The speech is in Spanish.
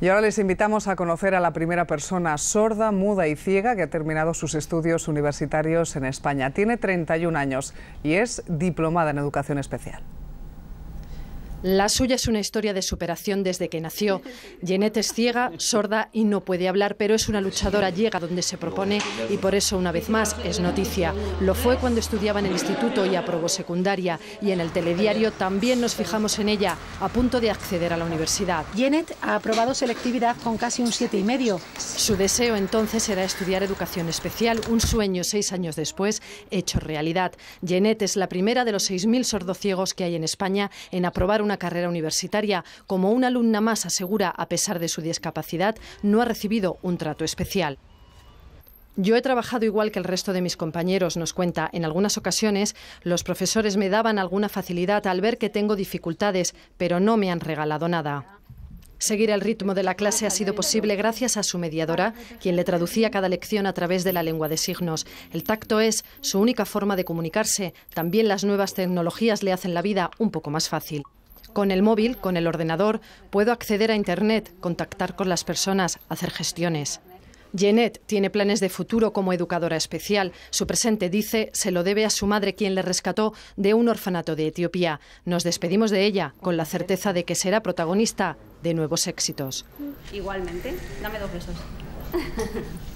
Y ahora les invitamos a conocer a la primera persona sorda, muda y ciega que ha terminado sus estudios universitarios en España. Tiene 31 años y es diplomada en educación especial. La suya es una historia de superación desde que nació. Jeanette es ciega, sorda y no puede hablar, pero es una luchadora, llega donde se propone y por eso una vez más es noticia. Lo fue cuando estudiaba en el instituto y aprobó secundaria y en el telediario también nos fijamos en ella, a punto de acceder a la universidad. Jeanette ha aprobado selectividad con casi un siete y medio. Su deseo entonces era estudiar educación especial, un sueño seis años después hecho realidad. Jeanette es la primera de los 6.000 sordociegos que hay en España en aprobar una carrera universitaria. Como una alumna más asegura, a pesar de su discapacidad, no ha recibido un trato especial. Yo he trabajado igual que el resto de mis compañeros, nos cuenta. En algunas ocasiones los profesores me daban alguna facilidad al ver que tengo dificultades, pero no me han regalado nada. Seguir el ritmo de la clase ha sido posible gracias a su mediadora, quien le traducía cada lección a través de la lengua de signos. El tacto es su única forma de comunicarse. También las nuevas tecnologías le hacen la vida un poco más fácil. Con el móvil, con el ordenador, puedo acceder a Internet, contactar con las personas, hacer gestiones. Jeanette tiene planes de futuro como educadora especial. Su presente, dice, se lo debe a su madre, quien le rescató de un orfanato de Etiopía. Nos despedimos de ella con la certeza de que será protagonista de nuevos éxitos. Igualmente, dame dos besos.